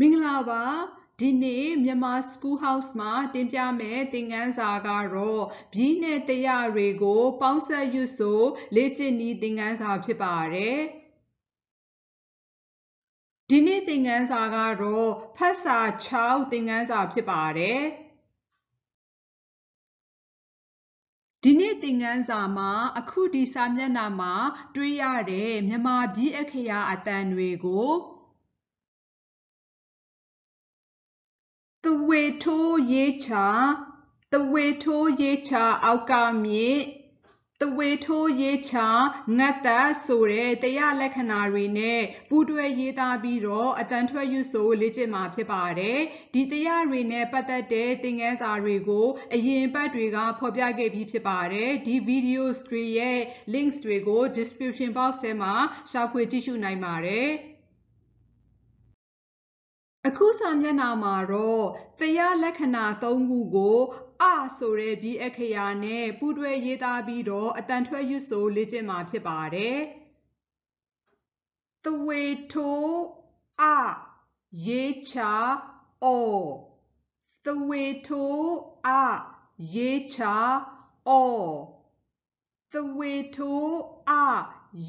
မင်္ဂလာပါ ဒီနေ့မြန်မာ School House မှာတင်ပြမယ့်သင်ခန်းစာကတော့ဘီးနဲ့တရတွေကို ပေါင်းစပ်ယူဆို လေ့ကျင့်နည်းသင်ခန်းစာဖြစ်ပါတယ်ဒီနေ့သင်ခန်းစာကတော့ဖတ်စာ6သင်ခန်းစာဖြစ်ပါတယ်ဒီနေ့သင်ခန်းစာမှာ အခုဒီစာမျက်နှာမှာ တွေ့ရတဲ့မြန်မာဘီးအခရာအတန်တွေကိုထိုးရေးချာတဝေထိုးရေးချာအောက်ကမြင့်တဝေထိုးရေးချာငတ်သက်ဆိုတဲ့တရားလက္ခဏာတွေနဲ့ပူးတွဲရေးသားပြီးတော့အတန်ထွက်ယူဆို လေ့ကျင့်မှာဖြစ်ပါတယ်။ဒီတရားတွေနဲ့ပတ်သက်တဲ့သင်ခန်းစာတွေကို အရင်ပတ်တွေက ဖော်ပြခဲ့ပြီးဖြစ်ပါတယ်။ဒီ videos တွေရဲ့ links တွေကို description box ထဲမှာရှာဖွေကြည့်ရှုနိုင်ပါတယ်။အခုစာမျက်နှာမှာတော့တရားလက္ခဏာ၃ခုကိုအဆိုတဲ့ဒီအခရာနဲ့ပူးတွဲရေးသားပြီးတော့အတန်ထွက်ရွတ်ဆိုလေ့ကျင့်မှာဖြစ်ပါတယ်။သဝေထိုအရေချာအောသဝေထိုအ ရေချာအောသဝေထိုအ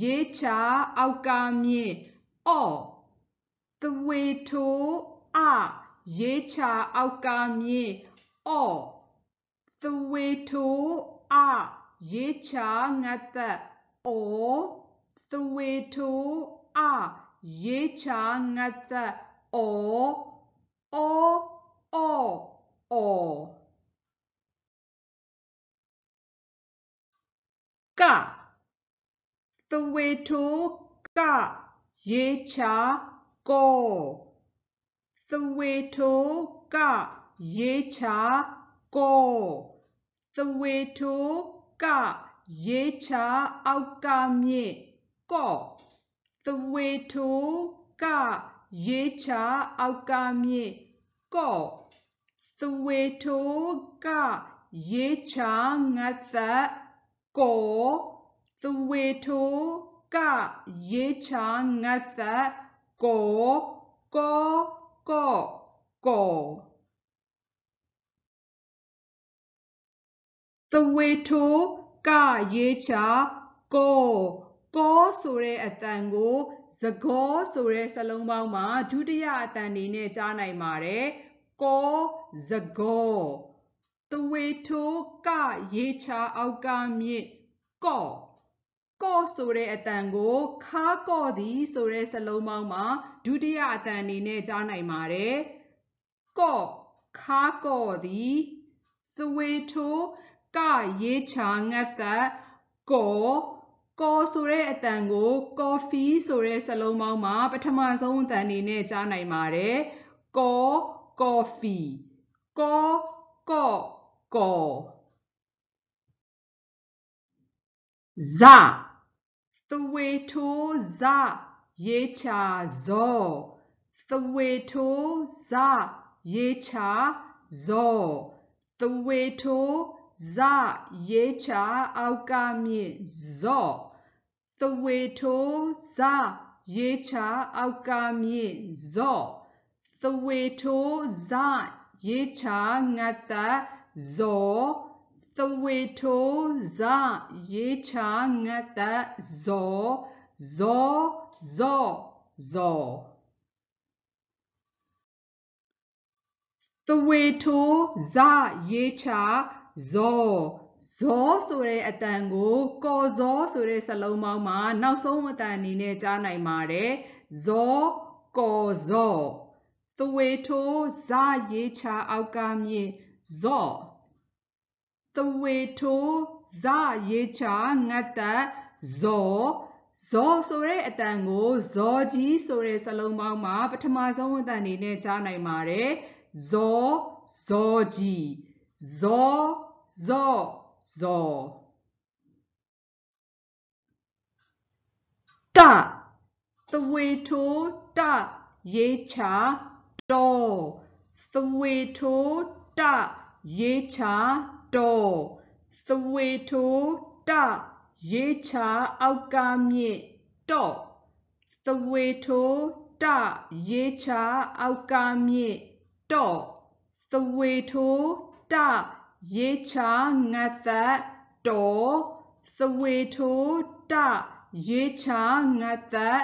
ရေချာအောက်ကမြင့်အောသွေထိုးအရေးချာအောက်ကမြင်းအော့သွေထိုးအရေးချာငတ်သက်အော်သွေထိုးအရေးချာငတ်သက်အော်အော်အော်အော်ကသွေထိုးကရေးချာကောသဝေထိုကရေချာကောသဝေထိုကရေချာအောက်ကမြင့်ကောသဝေထိုကရေချာအောက်ကမြင့်ကောသဝေထိုကရေချာငါသက်ကောသဝေထိုကရေချာငါသက်ကောကောကောကောသဝေထိုကရေးချာကောကောဆိုတဲ့အတန်ကိုသကောဆိုတဲ့စလုံးပေါင်းမှာဒုတိယအတန်နေနဲ့ကြားနိုင်ပါတယ်ကောသကောသဝေထိုက ရေးချာအောက်ကမြင့်ကော့ကော့ဆိုတဲ့အတန်ကိုခါကော့သည် ဆိုတဲ့စလုံးပေါင်းမှာဒုတိယအတန်အနေနဲ့ကြားနိုင်ပါတယ်။ကော့ခါကော့သည်သွေထိုးကရေးချာငတ်သက်ကောကောဆိုတဲ့အတန်ကို coffee ဆိုတဲ့စလုံးပေါင်းမှာပထမဆုံးအတန်အနေနဲ့ကြားနိုင်ပါတယ်။ကော coffee ကောကောကော za Thwetoza yecha zo. Thwetoza yecha zo. Thweto za yecha ao ca miệng zo. Thweto za yecha ao ca miệng zo. Thweto za yecha ngata zo. သဝေထိုဇရေချာငတ်တဇောဇောဇောဇောသဝေထိုဇရေချာဇောဇောဆိုတဲ့အတန်ကို ကော်ဇောဆိုတဲ့စလုံးပေါင်းမှာ နောက်ဆုံးအတန်အနေနဲ့ကြားနိုင်ပါတယ်ဇောကော်ဇောသဝေထိုဇရေချာ အောက်ကမြင့်ဇော့သဝေထိုးဇရေချာငတ်သက်ဇောဇောဆိုတဲ့အတန်ကိုဇောကြီးဆိုတဲ့စလုံးပေါင်းမှာ ပထမဆုံးအတန်အနေနဲ့ကြားနိုင်ပါတယ်ဇောဇောကြီးဇောဇောဇောတသဝေထိုးတရေချာတောသဝေထိုးတရေချာတော်သွေထိုးတရေးချအောက်ကမြင့်တော့သွေထိုးတရေးချအောက်ကမြင့်တော့သွေထိုးတရေးချငတ်သက်တော်သွေထိုးတရေးချငတ်သက်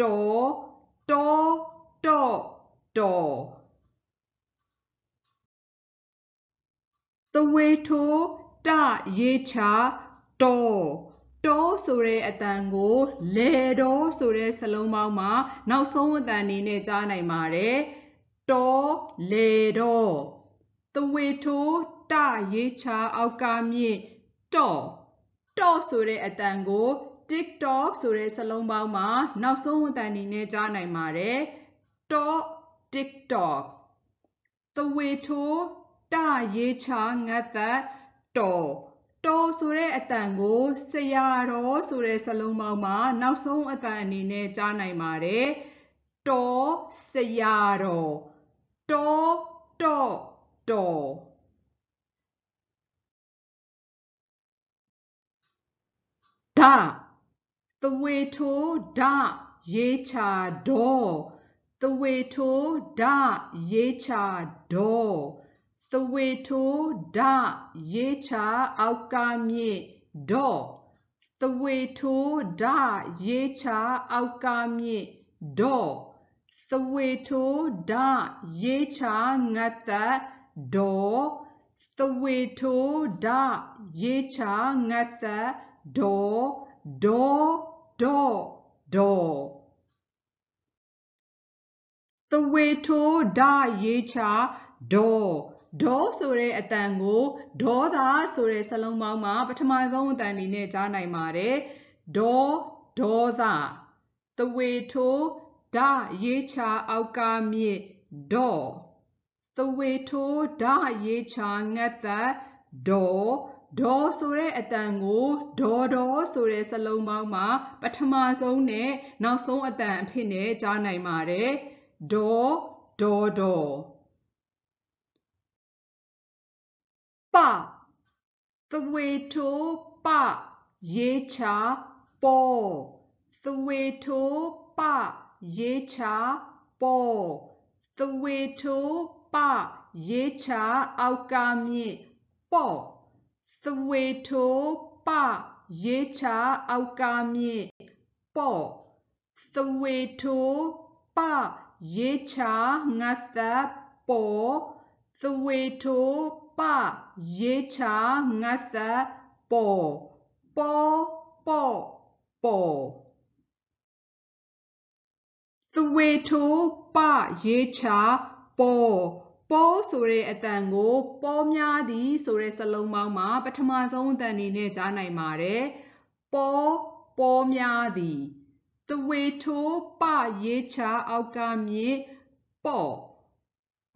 တော်တော်တော်တော်သဝေထိုးတရေချာတောတောဆိုတဲ့အတန်ကို လေတော့ဆိုတဲ့စလုံးပေါင်းမှာနောက်ဆုံးအတန်အနေနဲ့ကြားနိုင်ပါတယ်တောလေတော့သဝေထိုးတရေချာအောက်ကမြင့်တော့တော့ဆိုတဲ့အတန်ကို TikTok ဆိုတဲ့စလုံးပေါင်းမှာ နောက်ဆုံးအတန်အနေနဲ့ကြားနိုင်ပါတယ်တော့ TikTok သဝေထိုးတရေးချငတ်သက်တော်တော်ဆိုတဲ့အတန်ကိုဆရာတော်ဆိုတဲ့စလုံးပေါင်းမှာနောက်ဆုံးအတန်အနေနဲ့ကြားနိုင်ပါတယ်တော်ဆရာတော်တော်တော်တော်ဒါသွေထိုးဒရေးချာတော်သွေထိုးဒရေးချာတော်သဝေထိုးဒရေးချအောက်ကမြင့်ဒေါသဝေထိုးဒရေးချအောက်ကမြင့်ဒေါသဝေထိုးဒရေးချငတ်သက်ဒေါသဝေထိုးဒရေးချငတ်သက်ဒေါဒေါဒေါဒေါသဝေထိုးဒရေးချဒေါဒေါဆိုတဲ့အတန်ကိုဒေါသာဆိုတဲ့စလုံးပေါင်းမှာပထမဆုံးအတန်အနေနဲ့ကြားနိုင်ပါတယ်ဒေါဒေါသတဝေထိုးဒရေးချာအောက်ကမြစ်ဒေါသဝေထိုးဒရေးချာငတ်သက်ဒေါဒေါဆိုတဲ့အတန်ကိုဒေါဒေါဆိုတဲ့စလုံးပေါင်းမှာပထမဆုံးနဲ့နောက်ဆုံးအတန်အဖြစ်နဲ့ကြားနိုင်ပါတယ်ဒေါဒေါဒေါပသွေထိုးပရေးချာပေါ်သွေထိုးပရေးချာပေါ်သွေထိုးပရေးချာအောက်ကမြင့်ပေါ်သွေထိုးပရေးချာအောက်ကမြင့်ပေါ်သွေထိုးပရေးချာငါသက်ပေါ်သွေထိုးပရေချာငတ်သပေါ်ပေါ်ပေါ်ပေါ်သွေထိုးပရေချာပေါ်ပေါ်ဆိုတဲ့အတန်ကိုပေါ်များသည်ဆိုတဲ့စလုံးပေါင်းမှာပထမဆုံးအတန်အနေနဲ့ကြားနိုင်ပါတယ်ပေါ်ပေါ်များသည်သွေထိုးပရေချာအောက်ကမြေပေါ်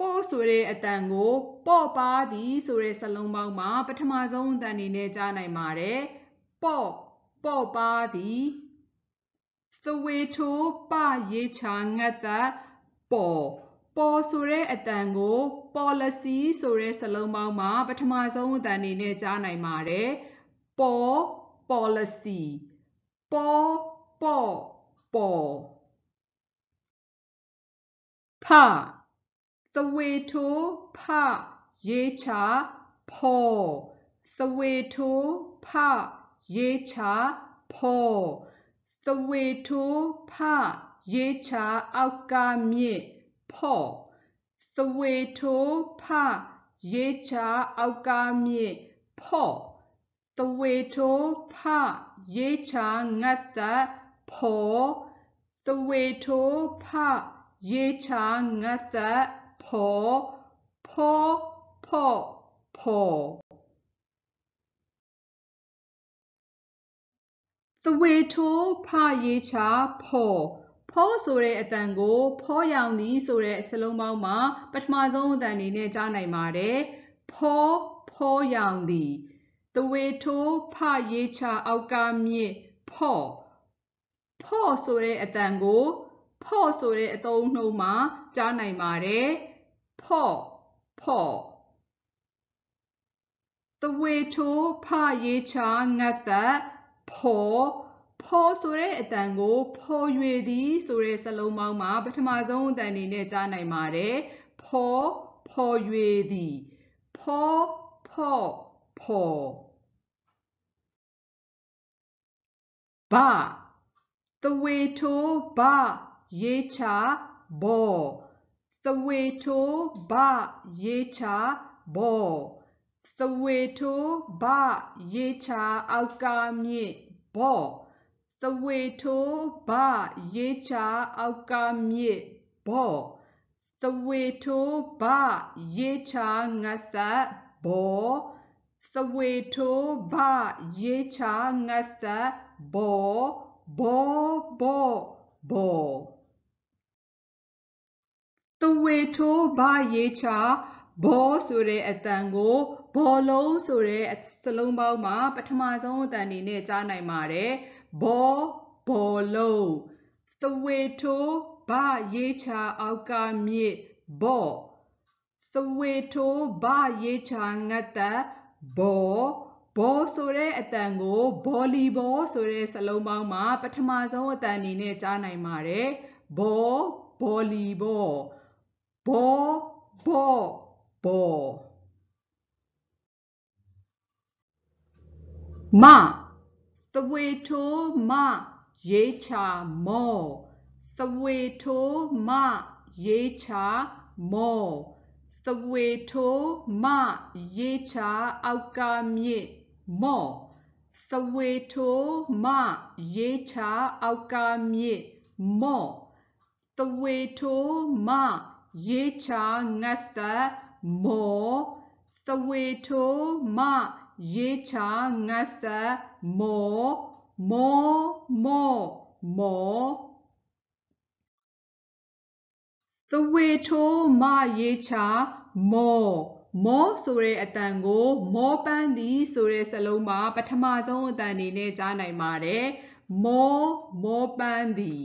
ပို့ဆိုတဲ့အတန်ကိုပေါ့ပါသည်ဆိုတဲ့စလုံးပေါင်းမှာပထမဆုံးအတန်အနေနဲ့ကြားနိုင်ပါတယ်ပေါ့ပေါ့ပါသည်သဝေထိုးပရေချာငတ်သက်ပေါ်ပေါ်ဆိုတဲ့အတန်ကို policy ဆိုတဲ့စလုံးပေါင်းမှာပထမဆုံးအတန်အနေနဲ့ကြားနိုင်ပါတယ်ပေါ် policy ပေါ်ပေါ်ပေါ်ဖသဝေထိုဖရေချာဖောသဝေထိုဖရေချာဖောသဝေထိုဖရေချာအောက်ကမြင့်ဖောသဝေထိုဖရေချာအောက်ကမြင့်ဖောသဝေထိုဖရေချာငတ်သက်ဖောသဝေထိုဖရေချာငတ်သက်婆婆婆婆သဝေထိုးဖရေချာဖော်ဖော်ဆိုတဲ့အတန်ကိုဖော်ရောင်သည် ဆိုတဲ့စလုံးပေါင်းမှာပထမဆုံးအတန်အနေနဲ့ကြားနိုင်ပါတယ်ဖော်ဖော်ရောင်သည် သဝေထိုးဖရေချာအောက်ကမြစ်ဖော်ဖော်ဆိုတဲ့အတန်ကိုဖော်ဆိုတဲ့အသုံးနှုန်းမှာ ကြားနိုင်ပါတယ်။ဖော့ဖော့တဝေထိုးဖရေးချာငတ်သက်ဖော့ဖော်ဆိုတဲ့အတန်ကိုဖော်ရွေသည်ဆိုတဲ့စလုံးပေါင်းမှာပထမဆုံးအတန်အနေနဲ့ကြားနိုင်ပါတယ်ဖော်ဖော်ရွေသည်ဖော်ဖော်ဖော်ဘာတဝေထိုးဘာရေချာဘောသဝေထိုဘရေချာဘောသဝေထိုဘရေချာအောက်ကမြင့်ဘောသဝေထိုဘရေချာအောက်ကမြင့်ဘောသဝေထိုဘရေချာငါသက်ဘောသဝေထိုဘရေချာငါသက်ဘောဘောဘောဘောတဝေထိုးဘရေးချဘောဆိုတဲ့အတန်ကိုဘောလုံးဆိုတဲ့စလုံးပေါင်းမှာ ပထမဆုံးအတန်အနေနဲ့ကြားနိုင်ပါတယ်ဘောဘောလုံးတဝေထိုးဘရေးချအောက်ကမြစ်ဘောသဝေထိုးဘရေးချငတ်တဘောဘောဆိုတဲ့အတန်ကိုဘောလီဘောဆိုတဲ့စလုံးပေါင်းမှာပထမဆုံးအတန်အနေနဲ့ကြားနိုင်ပါတယ်ဘောဘောလီဘောဘောဘောဘောမသဝေထိုးမရေချာမောသဝေထိုးမရေချာမောသဝေထိုးမရေချာအောက်ကမြစ်မောသဝေထိုးမရေချာအောက်ကမြစ်မောသဝေထိုးမရေချာငတ်သက်မောသဝေထိုမရေချာငတ်သက်မောမောမောမောသဝေထိုမရေချာမောမောဆိုတဲ့အတန်ကိုမောပန်းသည်ဆိုတဲ့စလုံးမှာပထမဆုံးအတန်နေနဲ့ကြားနိုင်ပါတယ်မောမောပန်းသည်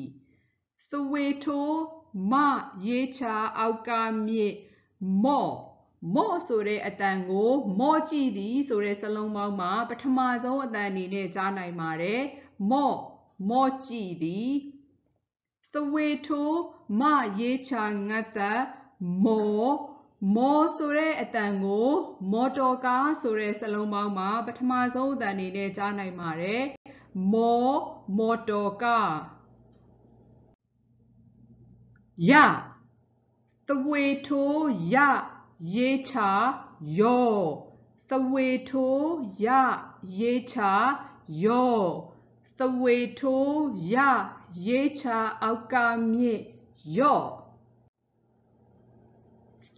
သဝေထိုမရေးချအောက်ကမြစ်မော့မော့ဆိုတဲ့အတန်ကိုမော့ကြည့်သည်ဆိုတဲ့စလုံးပေါင်းမှာပထမဆုံးအတန်အနေနဲ့ကြားနိုင်ပါတယ်မော့မော့ကြည့်သည်သွေထိုးမရေးချငတ်သက်မော့မောဆိုတဲ့အတန်ကို မော်တော်ကားဆိုတဲ့စလုံးပေါင်းမှာ ပထမဆုံးအတန်အနေနဲ့ကြားနိုင်ပါတယ်မော်မော်တော်ကားယသဝေထိုးယရေချာယောသဝေထိုးယရေချာယောသဝေထိုးယရေချာအောက်ကမြင့်ယော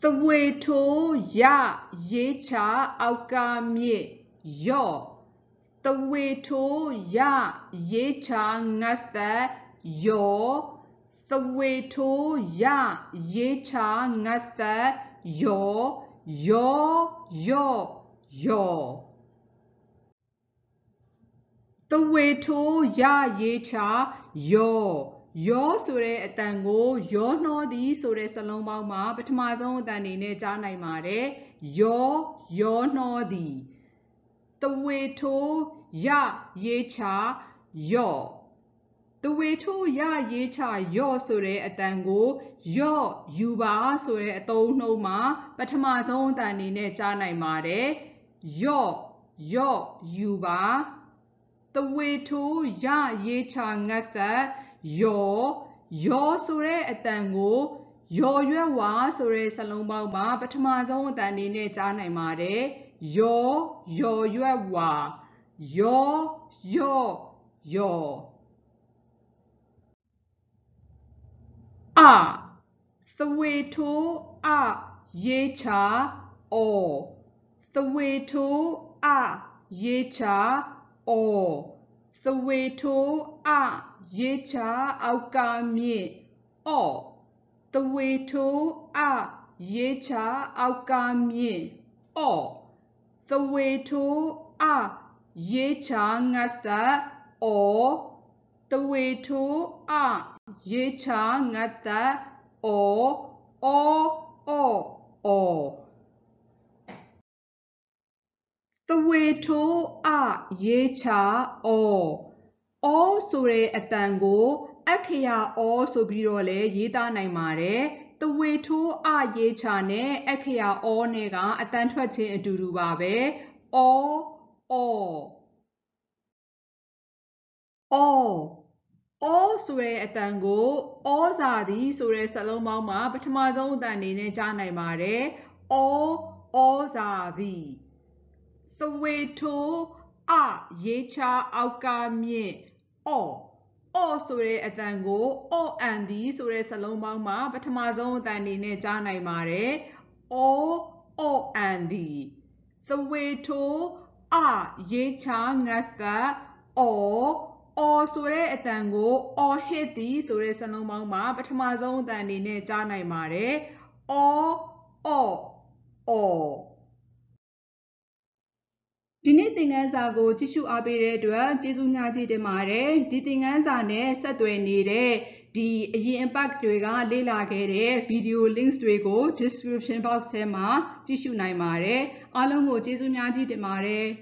သဝေထိုးယရေချာအောက်ကမြင့်ယောသဝေထိုးယရေချာငတ်သက်ယောသဝေထိုးရရေးချငတ်သက်ယောယောယောယောသဝေထိုးရရေးချယောယောဆိုတဲ့အတန်ကိုယောနှောသည်ဆိုတဲ့စလုံးပေါင်းမှာပထမဆုံးအတန်နေနဲ့ကြားနိုင်ပါတယ်ယောယောနှောသည်သဝေထိုးရရေးချယောတဝေထို့ရရေးချယော့ဆိုတဲ့အတန်ကိုယော့ယူပါဆိုတဲ့အသုံးနှုန်းမှာ ပထမဆုံးအတန်အနေနဲ့ကြားနိုင်ပါတယ်ယော့ယော့ယူပါတဝေထိုးရရေးချငတ်သက်ယောယောဆိုတဲ့အတန်ကိုယောရွက်ဝါဆိုတဲ့စလုံးပေါင်းမှာပထမဆုံးအတန်အနေနဲ့ကြားနိုင်ပါတယ်ယောယောရွက်ဝါယောယောယောအသွေထိုးအရေးချာအောသွေထိုးအရေးချာအောသွေထိုးအရေးချာအောက်ကမြင့်အောသွေထိုးအရေးချာအောက်ကမြင့်အောသွေထိုးအရေးချာငတ်သက်အောတဝေထိုးအရေချာငတ်သက်အောအောအောအောတဝေထိုးအရေချာအောအောဆိုတဲ့အတန်ကိုအခရာအောဆိုပြီးတော့လဲရေးသားနိုင်ပါတယ်တဝေထိုးအရေးချာနဲ့အခရာအောနဲ့ကအတန်ထွက်ခြင်းအတူတူပါပဲအောအောအော all ဆိုတဲ့အတန်ကို all စာသည်ဆိုတဲ့စလုံးပေါင်းမှာပထမဆုံးအတန်အနေနဲ့ကြားနိုင်ပါတယ် all all စာသည်သွေထိုးအရေးချအောက်ကမြင့် all all ဆိုတဲ့အတန်ကို all and သည်ဆိုတဲ့စလုံးပေါင်းမှာပထမဆုံးအတန်အနေနဲ့ကြားနိုင်ပါတယ် all all and သည်သွေထိုးအရေးချငတ်သက် all အော်ဆိုတဲ့အတန်ကိုအော်ဟစ်သည်ဆိုတဲ့စလုံးပေါင်းမှာပထမဆုံးအတန်အနေနဲ့ကြားနိုင်ပါတယ်။အော်အော်အော်ဒီနေ့သင်ခန်းစာကိုကြည့်ရှုအားပေးတဲ့အတွက်ကျေးဇူးများကြီးတင်ပါတယ်။ဒီသင်ခန်းစာနဲ့ဆက်သွယ်နေတဲ့ဒီအရင် impact တွေကလေ့လာခဲ့တဲ့ video links တွေကို description box ထဲမှာကြည့်ရှုနိုင်ပါတယ်။အားလုံးကိုကျေးဇူးများကြီးတင်ပါတယ်။